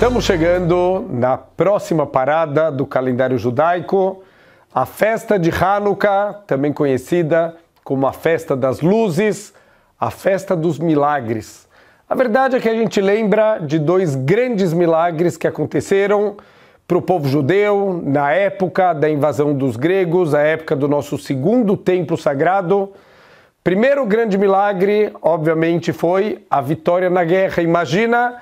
Estamos chegando na próxima parada do calendário judaico, a festa de Hanukkah, também conhecida como a festa das luzes, a festa dos milagres. A verdade é que a gente lembra de dois grandes milagres que aconteceram para o povo judeu na época da invasão dos gregos, a época do nosso segundo templo sagrado. Primeiro grande milagre, obviamente, foi a vitória na guerra. Imagina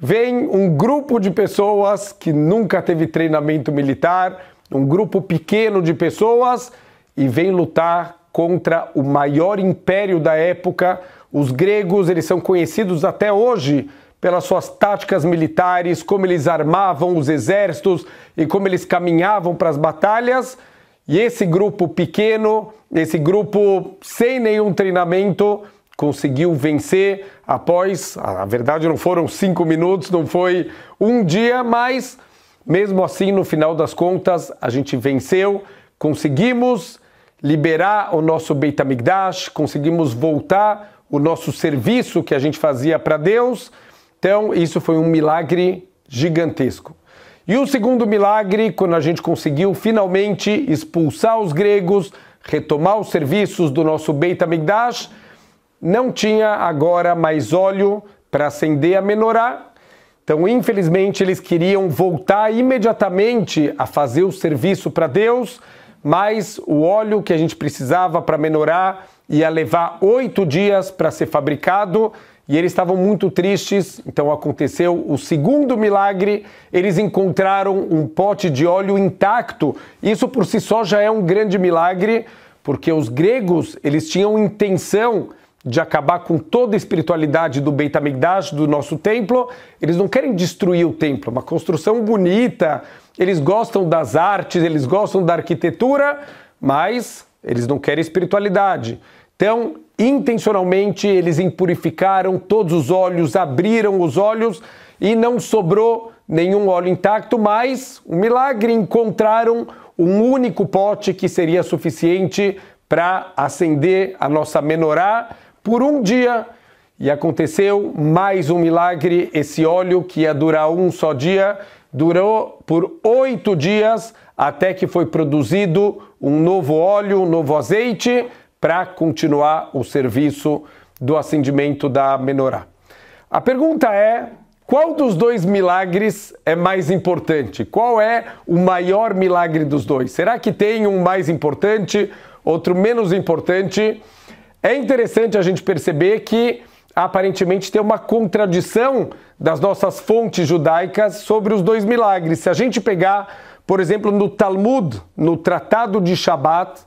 Vem um grupo de pessoas que nunca teve treinamento militar, um grupo pequeno de pessoas, e vem lutar contra o maior império da época. Os gregos, eles são conhecidos até hoje pelas suas táticas militares, como eles armavam os exércitos e como eles caminhavam para as batalhas. E esse grupo pequeno, esse grupo sem nenhum treinamento, conseguiu vencer após, a verdade não foram cinco minutos, não foi um dia, mas mesmo assim, no final das contas, a gente venceu, conseguimos liberar o nosso Beit HaMikdash, conseguimos voltar o nosso serviço que a gente fazia para Deus. Então, isso foi um milagre gigantesco. E o segundo milagre, quando a gente conseguiu finalmente expulsar os gregos, retomar os serviços do nosso Beit HaMikdash, não tinha agora mais óleo para acender a menorá. Então, infelizmente, eles queriam voltar imediatamente a fazer o serviço para Deus, mas o óleo que a gente precisava para menorar ia levar oito dias para ser fabricado e eles estavam muito tristes. Então aconteceu o segundo milagre: eles encontraram um pote de óleo intacto. Isso por si só já é um grande milagre, porque os gregos eles tinham intenção de acabar com toda a espiritualidade do Beit HaMikdash, do nosso templo. Eles não querem destruir o templo, é uma construção bonita, eles gostam das artes, eles gostam da arquitetura, mas eles não querem espiritualidade. Então, intencionalmente, eles impurificaram todos os olhos, abriram os olhos e não sobrou nenhum óleo intacto, mas um milagre encontraram um único pote que seria suficiente para acender a nossa menorá por um dia. E aconteceu mais um milagre. Esse óleo que ia durar um só dia durou por oito dias até que foi produzido um novo óleo, um novo azeite para continuar o serviço do acendimento da menorá. A pergunta é: qual dos dois milagres é mais importante? Qual é o maior milagre dos dois? Será que tem um mais importante, outro menos importante? É interessante a gente perceber que aparentemente tem uma contradição das nossas fontes judaicas sobre os dois milagres. Se a gente pegar, por exemplo, no Talmud, no Tratado de Shabat,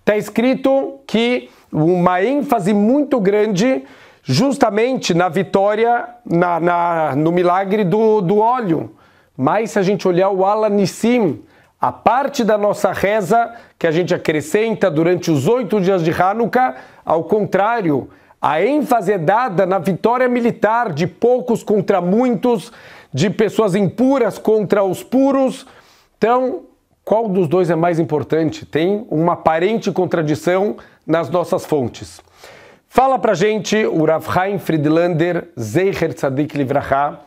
está escrito que uma ênfase muito grande justamente na vitória, na, na, no milagre do, do óleo. Mas se a gente olhar o Alanissim, a parte da nossa reza que a gente acrescenta durante os oito dias de Hanukkah, ao contrário, a ênfase é dada na vitória militar de poucos contra muitos, de pessoas impuras contra os puros. Então, qual dos dois é mais importante? Tem uma aparente contradição nas nossas fontes. Fala pra gente o Rav Haim Friedlander Zeher Tzadik Livraha,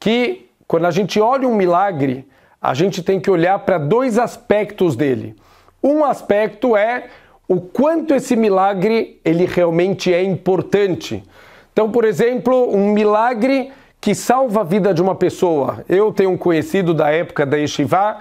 que quando a gente olha um milagre, a gente tem que olhar para dois aspectos dele. Um aspecto é o quanto esse milagre ele realmente é importante. Então, por exemplo, um milagre que salva a vida de uma pessoa. Eu tenho um conhecido da época da Yeshiva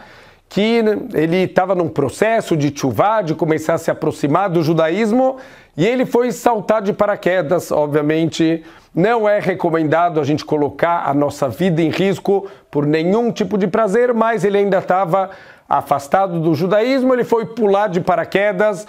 que ele estava num processo de chuvá, de começar a se aproximar do judaísmo, e ele foi saltar de paraquedas. Obviamente, não é recomendado a gente colocar a nossa vida em risco por nenhum tipo de prazer, mas ele ainda estava afastado do judaísmo, ele foi pular de paraquedas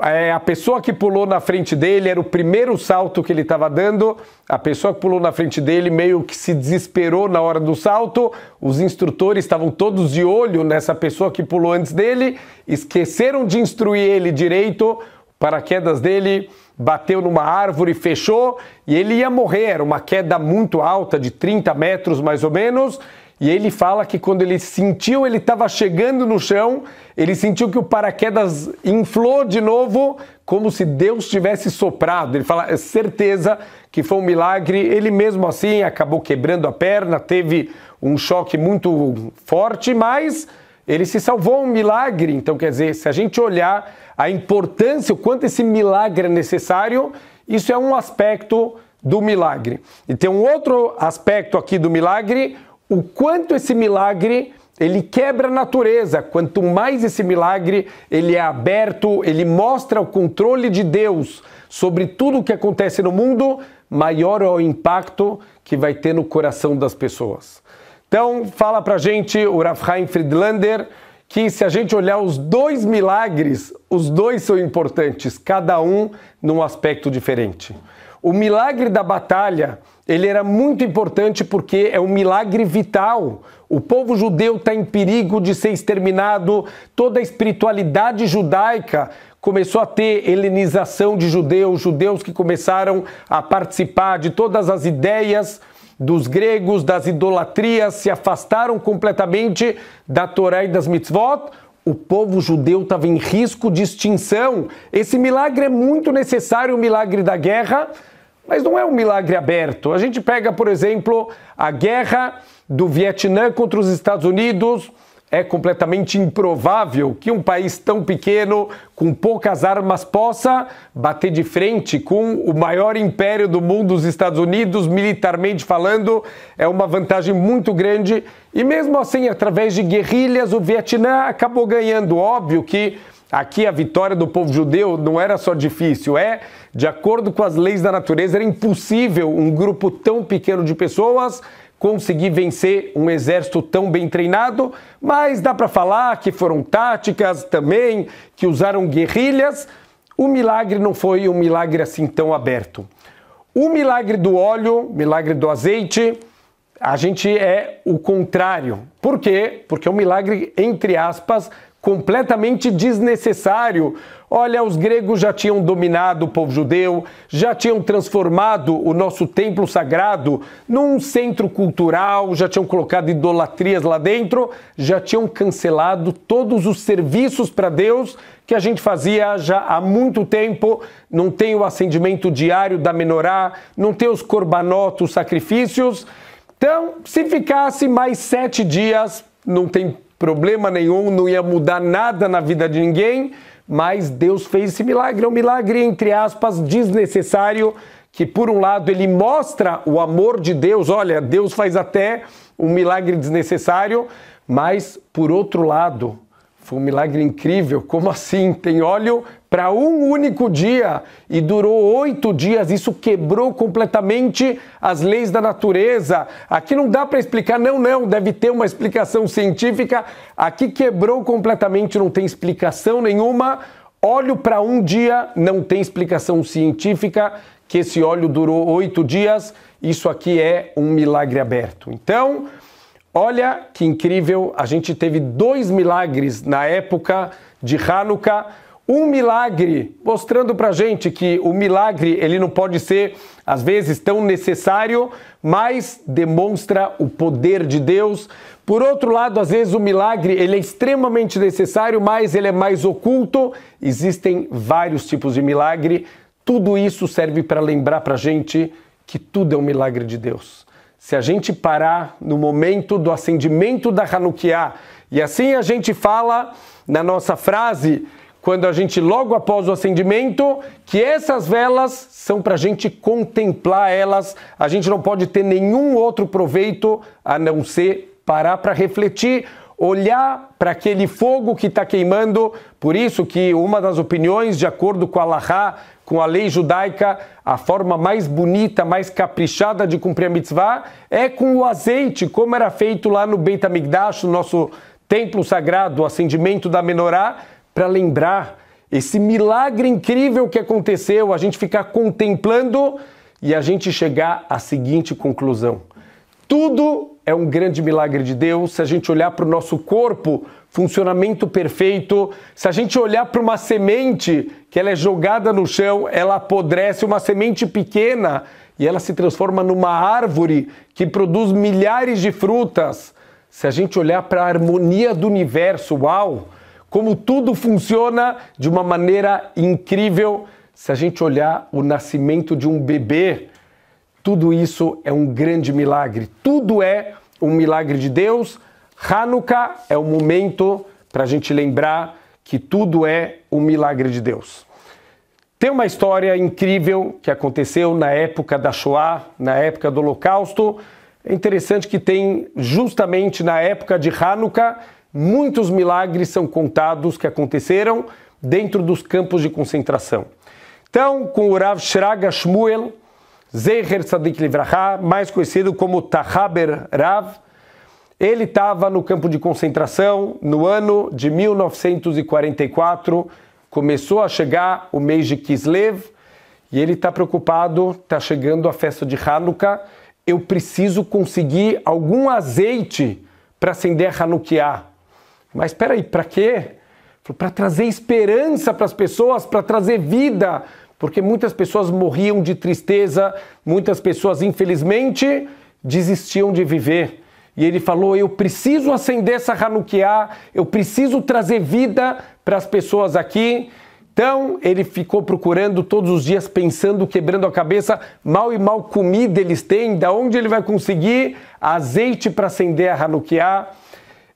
é, a pessoa que pulou na frente dele era o primeiro salto que ele estava dando. A pessoa que pulou na frente dele meio que se desesperou na hora do salto. Os instrutores estavam todos de olho nessa pessoa que pulou antes dele, esqueceram de instruir ele direito. Paraquedas dele bateu numa árvore, fechou e ele ia morrer. Era uma queda muito alta, de 30 metros mais ou menos. E ele fala que quando ele sentiu, ele estava chegando no chão, ele sentiu que o paraquedas inflou de novo, como se Deus tivesse soprado. Ele fala, é certeza que foi um milagre. Ele mesmo assim acabou quebrando a perna, teve um choque muito forte, mas ele se salvou um milagre. Então, quer dizer, se a gente olhar a importância, o quanto esse milagre é necessário, isso é um aspecto do milagre. E tem um outro aspecto aqui do milagre, o quanto esse milagre ele quebra a natureza. Quanto mais esse milagre ele é aberto, ele mostra o controle de Deus sobre tudo o que acontece no mundo, maior é o impacto que vai ter no coração das pessoas. Então, fala pra gente o Rav Friedlander que se a gente olhar os dois milagres, os dois são importantes, cada um num aspecto diferente. O milagre da batalha ele era muito importante porque é um milagre vital. O povo judeu está em perigo de ser exterminado, toda a espiritualidade judaica começou a ter helenização de judeus, judeus que começaram a participar de todas as ideias dos gregos, das idolatrias, se afastaram completamente da Torá e das mitzvot. O povo judeu estava em risco de extinção. Esse milagre é muito necessário, o milagre da guerra mas não é um milagre aberto. A gente pega, por exemplo, a guerra do Vietnã contra os Estados Unidos. É completamente improvável que um país tão pequeno, com poucas armas, possa bater de frente com o maior império do mundo, os Estados Unidos, militarmente falando. É uma vantagem muito grande. E mesmo assim, através de guerrilhas, o Vietnã acabou ganhando. Óbvio que Aqui a vitória do povo judeu não era só difícil, é, de acordo com as leis da natureza, era impossível um grupo tão pequeno de pessoas conseguir vencer um exército tão bem treinado, mas dá para falar que foram táticas também, que usaram guerrilhas. O milagre não foi um milagre assim tão aberto. O milagre do óleo, milagre do azeite, a gente é o contrário. Por quê? Porque é um milagre, entre aspas, completamente desnecessário. Olha, os gregos já tinham dominado o povo judeu, já tinham transformado o nosso templo sagrado num centro cultural, já tinham colocado idolatrias lá dentro, já tinham cancelado todos os serviços para Deus que a gente fazia já há muito tempo. Não tem o acendimento diário da menorá, não tem os corbanotos, sacrifícios. Então, se ficasse mais sete dias, não tem problema nenhum, não ia mudar nada na vida de ninguém, mas Deus fez esse milagre, é um milagre entre aspas desnecessário, que por um lado ele mostra o amor de Deus, olha, Deus faz até um milagre desnecessário, mas por outro lado, foi um milagre incrível. Como assim? Tem óleo para um único dia e durou oito dias. Isso quebrou completamente as leis da natureza. Aqui não dá para explicar, não, não. Deve ter uma explicação científica. Aqui quebrou completamente, não tem explicação nenhuma. Óleo para um dia não tem explicação científica que esse óleo durou oito dias. Isso aqui é um milagre aberto. Então, Olha que incrível, a gente teve dois milagres na época de Hanukkah. Um milagre, mostrando pra gente que o milagre ele não pode ser às vezes tão necessário, mas demonstra o poder de Deus. Por outro lado, às vezes o milagre ele é extremamente necessário, mas ele é mais oculto. Existem vários tipos de milagre. Tudo isso serve para lembrar pra gente que tudo é um milagre de Deus. Se a gente parar no momento do acendimento da Hanukkah, e assim a gente fala na nossa frase, quando a gente, logo após o acendimento, que essas velas são para a gente contemplar elas. A gente não pode ter nenhum outro proveito a não ser parar para refletir, olhar para aquele fogo que está queimando. Por isso que uma das opiniões, de acordo com a Lahá, com a lei judaica, a forma mais bonita, mais caprichada de cumprir a mitzvah é com o azeite, como era feito lá no Beit HaMikdash, no nosso templo sagrado, o acendimento da menorá, para lembrar esse milagre incrível que aconteceu, a gente ficar contemplando e a gente chegar à seguinte conclusão. Tudo é um grande milagre de Deus. Se a gente olhar para o nosso corpo funcionamento perfeito. Se a gente olhar para uma semente que ela é jogada no chão, ela apodrece, uma semente pequena e ela se transforma numa árvore que produz milhares de frutas. Se a gente olhar para a harmonia do universo, uau! Como tudo funciona de uma maneira incrível. Se a gente olhar o nascimento de um bebê, tudo isso é um grande milagre. Tudo é um milagre de Deus Hanukkah é o momento para a gente lembrar que tudo é um milagre de Deus. Tem uma história incrível que aconteceu na época da Shoah, na época do Holocausto. É interessante que tem justamente na época de Hanukkah muitos milagres são contados que aconteceram dentro dos campos de concentração. Então, com o Rav Shraga Shmuel, Zeher Sadik Livraha, mais conhecido como Tahaber Rav, ele estava no campo de concentração no ano de 1944, começou a chegar o mês de Kislev e ele está preocupado, está chegando a festa de Hanukkah, eu preciso conseguir algum azeite para acender Hanukkah. Mas espera aí, para quê? Para trazer esperança para as pessoas, para trazer vida, porque muitas pessoas morriam de tristeza, muitas pessoas, infelizmente, desistiam de viver. E ele falou: Eu preciso acender essa Hanukkah, eu preciso trazer vida para as pessoas aqui. Então ele ficou procurando todos os dias, pensando, quebrando a cabeça, mal e mal comida eles têm, da onde ele vai conseguir azeite para acender a Hanukkah.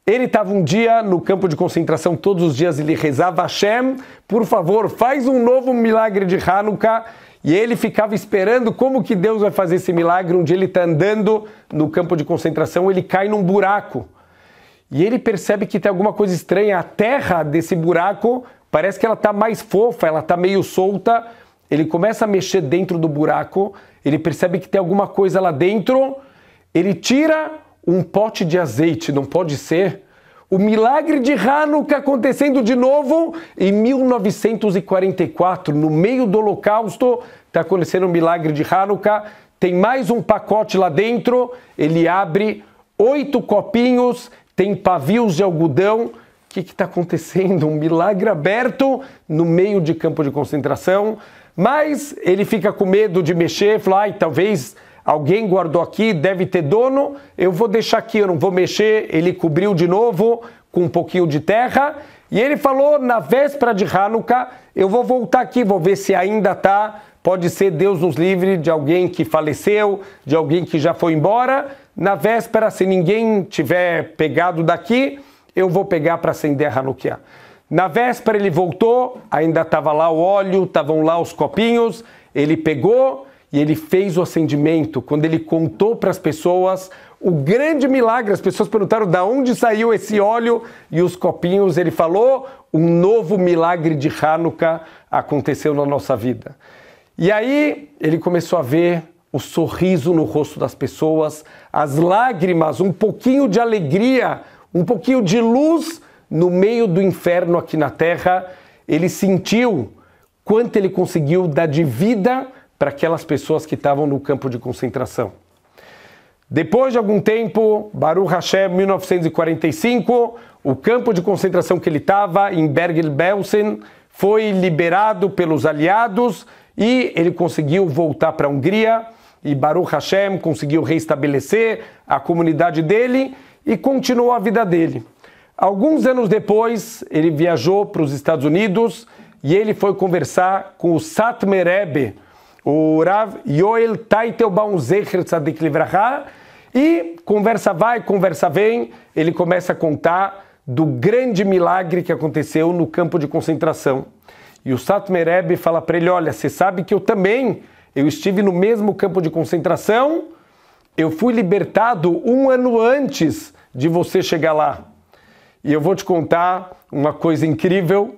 Ele estava um dia no campo de concentração, todos os dias ele rezava Hashem, por favor, faz um novo milagre de Hanukkah. E ele ficava esperando como que Deus vai fazer esse milagre. Um dia ele está andando no campo de concentração, ele cai num buraco. E ele percebe que tem alguma coisa estranha. A terra desse buraco parece que ela está mais fofa, ela está meio solta. Ele começa a mexer dentro do buraco, ele percebe que tem alguma coisa lá dentro. Ele tira um pote de azeite, não pode ser o milagre de Hanukkah acontecendo de novo em 1944, no meio do Holocausto, está acontecendo o milagre de Hanukkah. Tem mais um pacote lá dentro. Ele abre oito copinhos, tem pavios de algodão. O que está acontecendo? Um milagre aberto no meio de campo de concentração. Mas ele fica com medo de mexer, fala, ah, talvez Alguém guardou aqui, deve ter dono. Eu vou deixar aqui, eu não vou mexer. Ele cobriu de novo com um pouquinho de terra. E ele falou: na véspera de Hanukkah, eu vou voltar aqui, vou ver se ainda está. Pode ser Deus nos livre de alguém que faleceu, de alguém que já foi embora. Na véspera, se ninguém tiver pegado daqui, eu vou pegar para acender a Hanukkah. Na véspera ele voltou, ainda estava lá o óleo, estavam lá os copinhos, ele pegou e ele fez o acendimento, quando ele contou para as pessoas o grande milagre, as pessoas perguntaram de onde saiu esse óleo e os copinhos, ele falou, um novo milagre de Hanukkah aconteceu na nossa vida. E aí ele começou a ver o sorriso no rosto das pessoas, as lágrimas, um pouquinho de alegria, um pouquinho de luz no meio do inferno aqui na terra. Ele sentiu quanto ele conseguiu dar de vida para aquelas pessoas que estavam no campo de concentração. Depois de algum tempo, Baruch Hashem, 1945, o campo de concentração que ele estava, em Bergen-Belsen, foi liberado pelos aliados e ele conseguiu voltar para a Hungria. E Baruch Hashem conseguiu reestabelecer a comunidade dele e continuou a vida dele. Alguns anos depois, ele viajou para os Estados Unidos e ele foi conversar com o Satmer Rebbe, o Rav Yoel Taitelbaum Zecher Tzadik Livraha. E conversa vai, conversa vem, ele começa a contar do grande milagre que aconteceu no campo de concentração. E o Satmereb fala para ele, olha, você sabe que eu também, eu estive no mesmo campo de concentração, eu fui libertado um ano antes de você chegar lá. E eu vou te contar uma coisa incrível.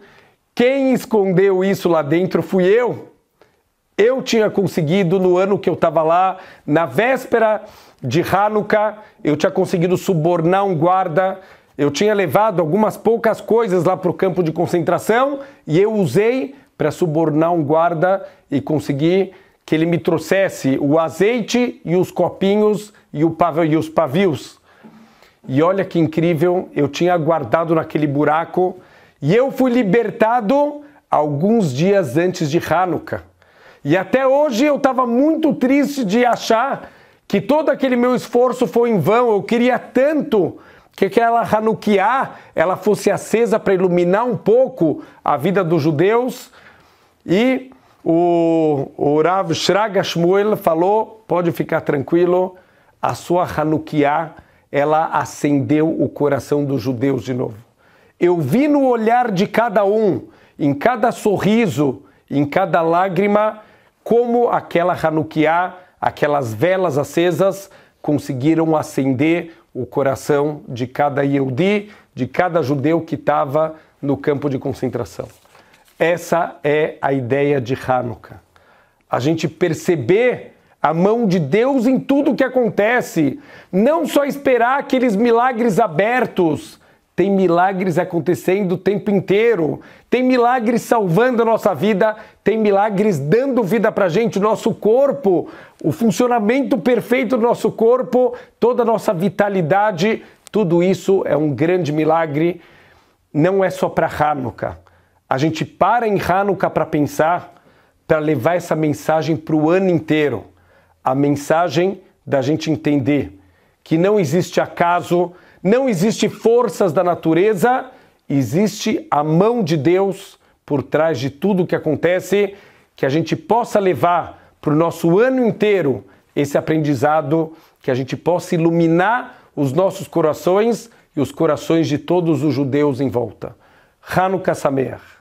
Quem escondeu isso lá dentro fui eu eu tinha conseguido no ano que eu estava lá, na véspera de Hanukkah, eu tinha conseguido subornar um guarda, eu tinha levado algumas poucas coisas lá para o campo de concentração e eu usei para subornar um guarda e conseguir que ele me trouxesse o azeite e os copinhos e, o pavio, e os pavios. E olha que incrível, eu tinha guardado naquele buraco e eu fui libertado alguns dias antes de Hanukkah. E até hoje eu estava muito triste de achar que todo aquele meu esforço foi em vão. Eu queria tanto que aquela Hanukkah ela fosse acesa para iluminar um pouco a vida dos judeus. E o, o Rav Shraga Shmuel falou, pode ficar tranquilo, a sua Hanukkah ela acendeu o coração dos judeus de novo. Eu vi no olhar de cada um, em cada sorriso, em cada lágrima, como aquela Hanukkah, aquelas velas acesas, conseguiram acender o coração de cada Yehudi, de cada judeu que estava no campo de concentração. Essa é a ideia de Hanukkah. A gente perceber a mão de Deus em tudo o que acontece, não só esperar aqueles milagres abertos, tem milagres acontecendo o tempo inteiro. Tem milagres salvando a nossa vida. Tem milagres dando vida para gente, o nosso corpo, o funcionamento perfeito do nosso corpo, toda a nossa vitalidade. Tudo isso é um grande milagre. Não é só para Hanukkah. A gente para em Hanukkah para pensar, para levar essa mensagem para o ano inteiro. A mensagem da gente entender que não existe acaso não existe forças da natureza, existe a mão de Deus por trás de tudo o que acontece, que a gente possa levar para o nosso ano inteiro esse aprendizado, que a gente possa iluminar os nossos corações e os corações de todos os judeus em volta. Hanukkah Sameach.